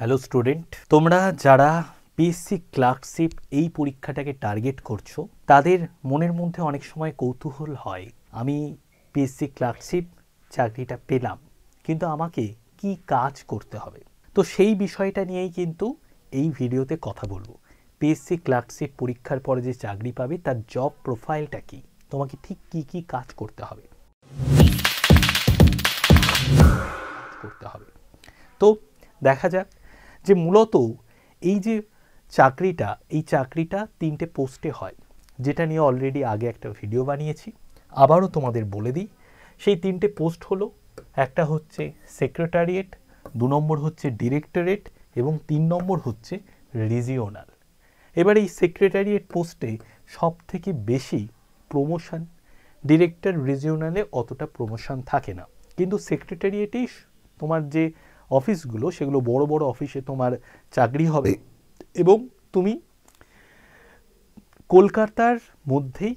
hello student তোমরা যারা PSC clerkship এই পরীক্ষাটাকে টার্গেট করছো তাদের মনের মধ্যে অনেক সময় কৌতূহল হয় আমি পিএসসি ক্লার্কশিপ চাকরিটা পেলাম কিন্তু আমাকে কি কাজ করতে হবে তো সেই বিষয়টা নিয়েই কিন্তু এই ভিডিওতে কথা বলবো পিএসসি ক্লার্কশিপ পরীক্ষার পরে যে চাকরি পাবে তার জব প্রোফাইলটা কী তোমাকে ঠিক কি কি কাজ করতে হবে করতে হবে তো দেখা যাক যে মূলত এই যে চাকরিটা এই চাকরিটা তিনটে পোস্টে হয় যেটা নিয়ে অলরেডি আগে একটা ভিডিও বানিয়েছি আবারও তোমাদের বলে দিই সেই তিনটে পোস্ট হলো একটা হচ্ছে সেক্রেটারিয়েট দু নম্বর হচ্ছে ডিরেক্টরেট এবং তিন নম্বর হচ্ছে রিজিওনাল এবার এই সেক্রেটারিয়েট পোস্টে সব থেকে বেশি প্রমোশন ডিরেক্টর রিজিওনালে অতটা প্রমোশন থাকে না কিন্তু সেক্রেটারিয়েটেই তোমার যে অফিসগুলো সেগুলো বড় বড় অফিসে তোমার চাকরি হবে এবং তুমি কলকাতার মধ্যেই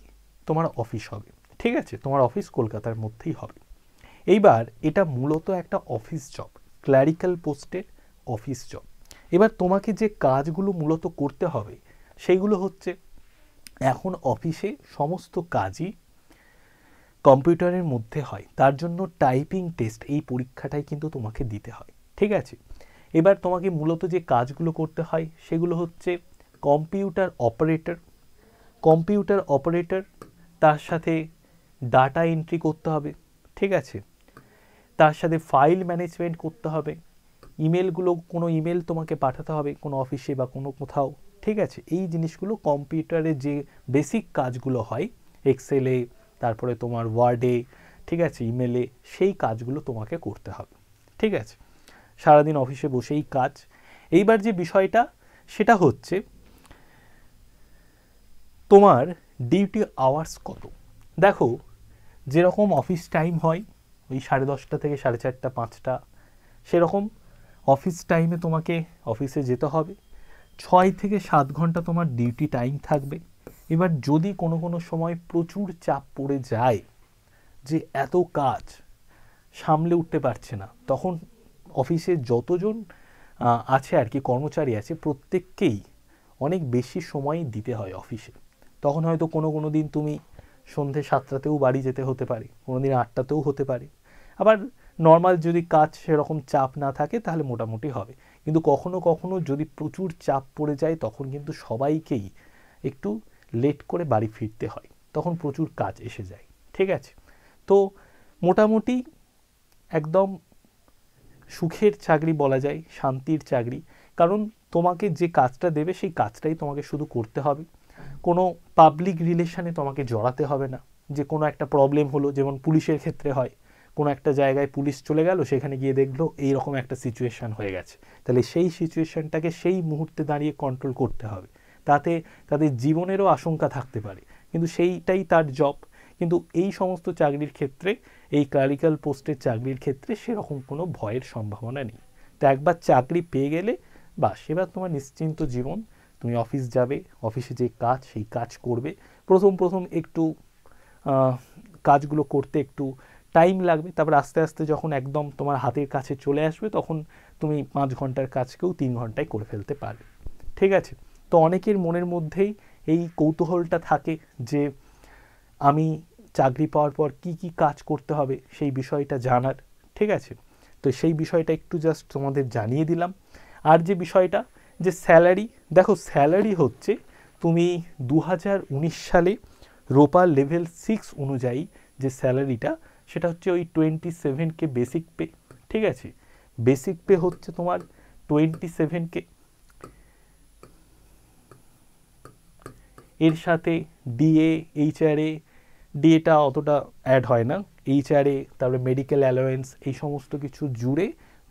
তোমার অফিস হবে ঠিক আছে তোমার অফিস কলকাতার মধ্যেই হবে এইবার এটা মূলত একটা অফিস জব ক্ল্যারিক্যাল পোস্টের অফিস জব এবার তোমাকে যে কাজগুলো মূলত করতে হবে সেইগুলো হচ্ছে এখন অফিসে সমস্ত কাজই কম্পিউটারের মধ্যে হয় তার জন্য টাইপিং টেস্ট এই পরীক্ষাটাই কিন্তু তোমাকে দিতে হয় ঠিক আছে এবার তোমাকে মূলত যে কাজগুলো করতে হয় সেগুলো হচ্ছে কম্পিউটার অপারেটর কম্পিউটার অপারেটর তার সাথে ডাটা এন্ট্রি করতে হবে ঠিক আছে তার সাথে ফাইল ম্যানেজমেন্ট করতে হবে ইমেলগুলো কোনো ইমেল তোমাকে পাঠাতে হবে কোনো অফিসে বা কোনো কোথাও ঠিক আছে এই জিনিসগুলো কম্পিউটারে যে বেসিক কাজগুলো হয় এক্সেলে তারপরে তোমার ওয়ার্ডে ঠিক আছে ইমেলে সেই কাজগুলো তোমাকে করতে হবে ঠিক আছে সারাদিন অফিসে বসেই কাজ এইবার যে বিষয়টা সেটা হচ্ছে তোমার ডিউটি আওয়ার্স কত দেখো যেরকম অফিস টাইম হয় ওই সাড়ে দশটা থেকে সাড়ে চারটা পাঁচটা সেরকম অফিস টাইমে তোমাকে অফিসে যেতে হবে ছয় থেকে সাত ঘন্টা তোমার ডিউটি টাইম থাকবে এবার যদি কোনো কোনো সময় প্রচুর চাপ পড়ে যায় যে এত কাজ সামলে উঠতে পারছে না তখন অফিসে যতজন আছে আর কি কর্মচারী আছে প্রত্যেককেই অনেক বেশি সময় দিতে হয় অফিসে তখন হয়তো কোনো কোনো দিন তুমি সন্ধে সাতটাতেও বাড়ি যেতে হতে পারে কোনো দিন আটটাতেও হতে পারে আবার নর্মাল যদি কাজ সেরকম চাপ না থাকে তাহলে মোটামুটি হবে কিন্তু কখনো কখনো যদি প্রচুর চাপ পড়ে যায় তখন কিন্তু সবাইকেই একটু লেট করে বাড়ি ফিরতে হয় তখন প্রচুর কাজ এসে যায় ঠিক আছে তো মোটামুটি একদম সুখের চাকরি বলা যায় শান্তির চাকরি কারণ তোমাকে যে কাজটা দেবে সেই কাজটাই তোমাকে শুধু করতে হবে কোনো পাবলিক রিলেশানে তোমাকে জড়াতে হবে না যে কোনো একটা প্রবলেম হলো যেমন পুলিশের ক্ষেত্রে হয় কোনো একটা জায়গায় পুলিশ চলে গেল সেখানে গিয়ে দেখলো এইরকম একটা সিচুয়েশান হয়ে গেছে তাহলে সেই সিচুয়েশানটাকে সেই মুহূর্তে দাঁড়িয়ে কন্ট্রোল করতে হবে তাতে তাদের জীবনেরও আশঙ্কা থাকতে পারে কিন্তু সেইটাই তার জব কিন্তু এই সমস্ত চাকরির ক্ষেত্রে এই ক্লারিক্যাল পোস্টের চাকরির ক্ষেত্রে সেরকম কোনো ভয়ের সম্ভাবনা নেই তো একবার চাকরি পেয়ে গেলে বা সেবার তোমার নিশ্চিন্ত জীবন তুমি অফিস যাবে অফিসে যে কাজ সেই কাজ করবে প্রথম প্রথম একটু কাজগুলো করতে একটু টাইম লাগবে তারপর আস্তে আস্তে যখন একদম তোমার হাতের কাছে চলে আসবে তখন তুমি পাঁচ ঘন্টার কাজকেও তিন ঘন্টায় করে ফেলতে পারবে ঠিক আছে তো অনেকের মনের মধ্যেই এই কৌতূহলটা থাকে যে আমি চাকরি পাওয়ার পর কি কি কাজ করতে হবে সেই বিষয়টা জানার ঠিক আছে তো সেই বিষয়টা একটু জাস্ট তোমাদের জানিয়ে দিলাম আর যে বিষয়টা যে স্যালারি দেখো স্যালারি হচ্ছে তুমি দু সালে রোপা লেভেল সিক্স অনুযায়ী যে স্যালারিটা সেটা হচ্ছে ওই টোয়েন্টি সেভেনকে বেসিক পে ঠিক আছে বেসিক পে হচ্ছে তোমার টোয়েন্টি সেভেনকে এর সাথে ডিএ এইচআরএ ডিএটা অতটা অ্যাড হয় না এইচআরএ তারপরে মেডিকেল অ্যালোয়েন্স এই সমস্ত কিছু জুড়ে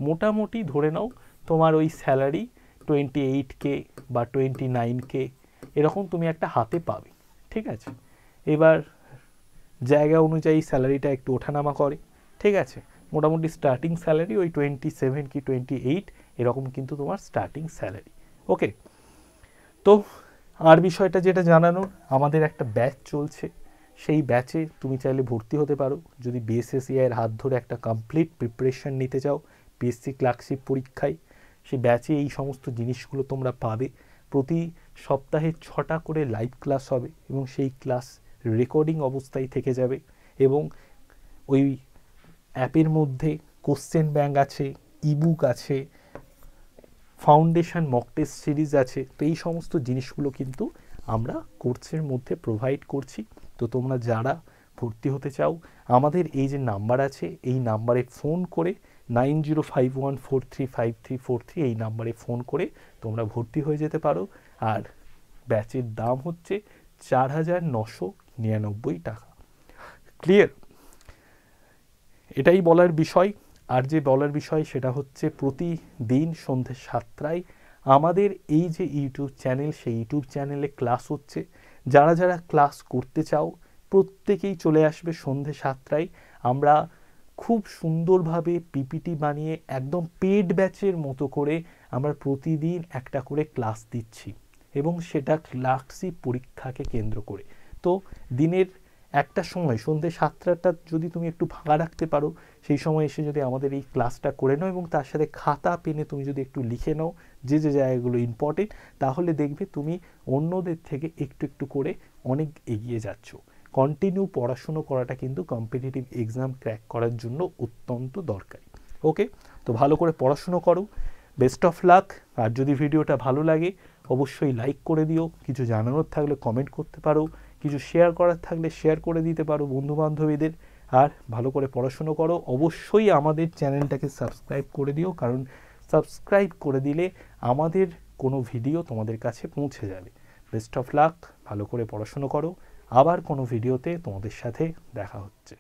মোটামুটি ধরে নাও তোমার ওই স্যালারি টোয়েন্টি এইট কে বা টোয়েন্টি নাইন কে এরকম তুমি একটা হাতে পাবে ঠিক আছে এবার জায়গা অনুযায়ী স্যালারিটা একটু ওঠানামা করে ঠিক আছে মোটামুটি স্টার্টিং স্যালারি ওই টোয়েন্টি সেভেন কি টোয়েন্টি এইট এরকম কিন্তু তোমার স্টার্টিং স্যালারি ওকে তো আর বিষয়টা যেটা জানানোর আমাদের একটা ব্যাচ চলছে সেই ব্যাচে তুমি চাইলে ভর্তি হতে পারো যদি বিএসএসিআইয়ের e হাত ধরে একটা কমপ্লিট প্রিপারেশান নিতে চাও পিএসসি ক্লার্কশিপ পরীক্ষায় সে ব্যাচে এই সমস্ত জিনিসগুলো তোমরা পাবে প্রতি সপ্তাহে ছটা করে লাইভ ক্লাস হবে এবং সেই ক্লাস রেকর্ডিং অবস্থায় থেকে যাবে এবং ওই অ্যাপের মধ্যে কোশ্চেন ব্যাঙ্ক আছে ইবুক আছে ফাউন্ডেশন মক টেস্ট সিরিজ আছে তো এই সমস্ত জিনিসগুলো কিন্তু আমরা কোর্সের মধ্যে প্রোভাইড করছি তো তোমরা যারা ভর্তি হতে চাও আমাদের এই যে নাম্বার আছে এই নাম্বারে ফোন করে nine zero five one four three five three four three এই নাম্বারে ফোন করে তোমরা ভর্তি হয়ে যেতে পারো আর ব্যাচের দাম হচ্ছে চার হাজার নশো নিরানব্বই টাকা ক্লিয়ার এটাই বলার বিষয় আর যে বলার বিষয় সেটা হচ্ছে প্রতিদিন সন্ধ্যে সাতটায় আমাদের এই যে ইউটিউব চ্যানেল সেই ইউটিউব চ্যানেলে ক্লাস হচ্ছে যারা যারা ক্লাস করতে চাও প্রত্যেকেই চলে আসবে সন্ধে সাতটায় আমরা খুব সুন্দরভাবে পিপিটি বানিয়ে একদম পেড ব্যাচের মতো করে আমরা প্রতিদিন একটা করে ক্লাস দিচ্ছি এবং সেটা ক্লাসই পরীক্ষাকে কেন্দ্র করে তো দিনের একটা সময় সন্ধ্যে সাতটাটা যদি তুমি একটু ভাঙা রাখতে পারো সেই সময় এসে যদি আমাদের এই ক্লাসটা করে নাও এবং তার সাথে খাতা পেনে তুমি যদি একটু লিখে নাও যে যে জায়গাগুলো ইম্পর্টেন্ট তাহলে দেখবে তুমি অন্যদের থেকে একটু একটু করে অনেক এগিয়ে যাচ্ছ কন্টিনিউ পড়াশুনো করাটা কিন্তু কম্পিটিটিভ এক্সাম ক্র্যাক করার জন্য অত্যন্ত দরকারি ওকে তো ভালো করে পড়াশুনো করো বেস্ট অফ লাক আর যদি ভিডিওটা ভালো লাগে অবশ্যই লাইক করে দিও কিছু জানানোর থাকলে কমেন্ট করতে পারো কিছু শেয়ার করার থাকলে শেয়ার করে দিতে পারো বন্ধু বান্ধবীদের আর ভালো করে পড়াশুনো করো অবশ্যই আমাদের চ্যানেলটাকে সাবস্ক্রাইব করে দিও কারণ সাবস্ক্রাইব করে দিলে আমাদের কোনো ভিডিও তোমাদের কাছে পৌঁছে যাবে বেস্ট অফ লাক ভালো করে পড়াশুনো করো আবার কোনো ভিডিওতে তোমাদের সাথে দেখা হচ্ছে